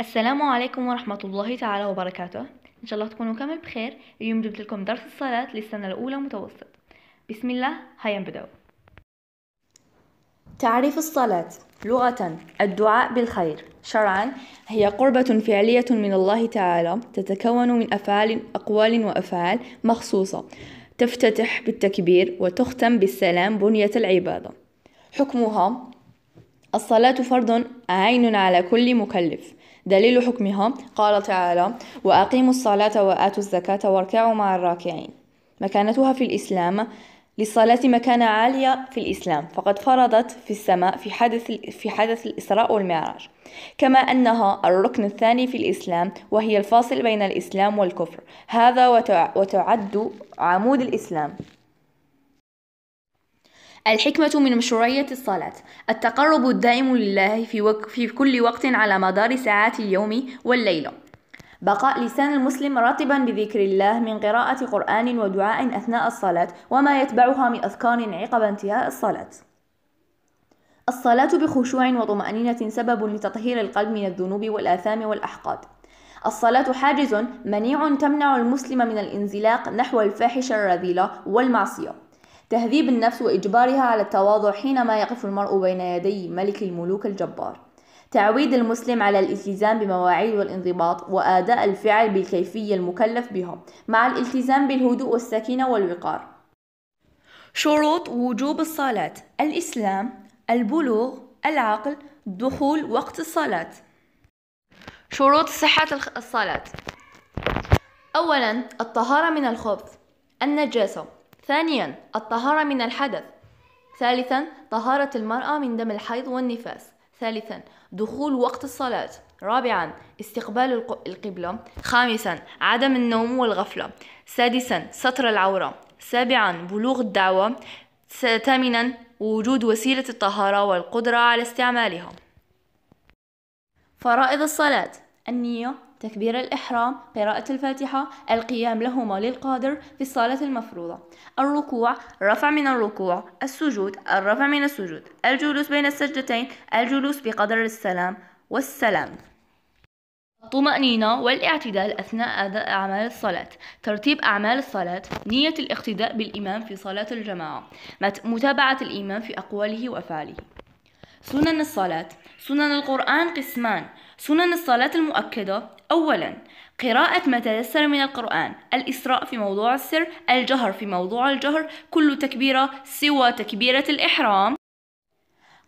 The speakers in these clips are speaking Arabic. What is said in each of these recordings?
السلام عليكم ورحمة الله تعالى وبركاته إن شاء الله تكونوا كامل بخير اليوم جبت لكم درس الصلاة للسنة الأولى متوسط بسم الله هيا نبدأ تعريف الصلاة لغة الدعاء بالخير شرعا هي قربة فعلية من الله تعالى تتكون من أفعال أقوال وأفعال مخصوصة تفتتح بالتكبير وتختم بالسلام بنية العبادة حكمها الصلاة فرض عين على كل مكلف دليل حكمها قال تعالى وأقيموا الصلاة وآتوا الزكاة واركعوا مع الراكعين مكانتها في الإسلام للصلاة مكانة عالية في الإسلام فقد فرضت في السماء في حدث, في حدث الإسراء والمعراج كما أنها الركن الثاني في الإسلام وهي الفاصل بين الإسلام والكفر هذا وتعد عمود الإسلام الحكمة من مشروعية الصلاة التقرب الدائم لله في, وك في كل وقت على مدار ساعات اليوم والليلة بقاء لسان المسلم رطبا بذكر الله من قراءة قرآن ودعاء أثناء الصلاة وما يتبعها من أذكار عقب انتهاء الصلاة الصلاة بخشوع وطمأنينة سبب لتطهير القلب من الذنوب والآثام والأحقاد الصلاة حاجز منيع تمنع المسلم من الانزلاق نحو الفاحشة الرذيلة والمعصية تهذيب النفس وإجبارها على التواضع حينما يقف المرء بين يدي ملك الملوك الجبار تعويد المسلم على الالتزام بمواعيد والانضباط وأداء الفعل بالكيفية المكلف بها مع الالتزام بالهدوء والسكينة والوقار شروط وجوب الصلاة الإسلام البلوغ العقل دخول وقت الصلاة شروط صحة الصلاة أولا الطهارة من الخبث النجاسة ثانيا الطهارة من الحدث ثالثا طهارة المرأة من دم الحيض والنفاس ثالثا دخول وقت الصلاة رابعا استقبال القبلة خامسا عدم النوم والغفلة سادسا ستر العورة سابعا بلوغ الدعوة ثامنا وجود وسيلة الطهارة والقدرة على استعمالها فرائض الصلاة النية تكبير الإحرام قراءة الفاتحة القيام لهما للقادر في الصلاة المفروضة الركوع رفع من الركوع السجود الرفع من السجود الجلوس بين السجدتين الجلوس بقدر السلام والسلام الطمأنينة والاعتدال أثناء أداء أعمال الصلاة ترتيب أعمال الصلاة نية الاقتداء بالإمام في صلاة الجماعة متابعة الإمام في أقواله وأفعاله سنن الصلاة سنن القرآن قسمان سنن الصلاة المؤكدة أولا قراءة ما تيسر من القرآن الإسراء في موضوع السر الجهر في موضوع الجهر كل تكبيرة سوى تكبيرة الإحرام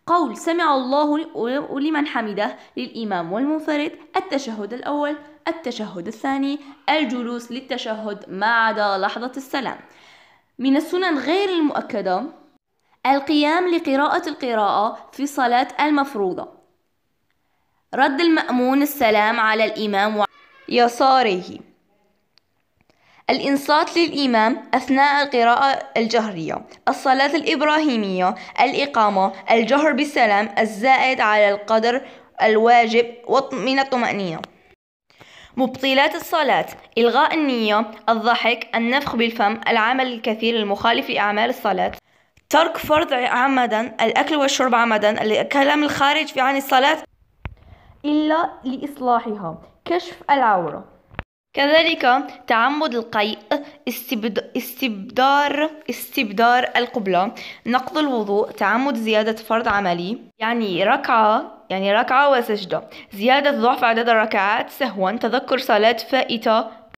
قول سمع الله لمن حمده للإمام والمنفرد التشهد الأول التشهد الثاني الجلوس للتشهد ما عدا لحظة السلام من السنن غير المؤكدة القيام لقراءة القراءة في صلاة المفروضة رد المأمون السلام على الإمام ويساره الإنصات للإمام أثناء القراءة الجهرية الصلاة الإبراهيمية الإقامة الجهر بالسلام الزائد على القدر الواجب من الطمأنينة مبطلات الصلاة إلغاء النية الضحك النفخ بالفم العمل الكثير المخالف لأعمال الصلاة ترك فرض عمدا الأكل والشرب عمدا الكلام الخارج عن الصلاة إلا لإصلاحها كشف العورة كذلك تعمد القيء استبدار استبدار القبلة نقض الوضوء تعمد زيادة فرض عملي يعني ركعة يعني ركعة وسجدة زيادة ضعف عدد الركعات سهوا تذكر صلاة فائتة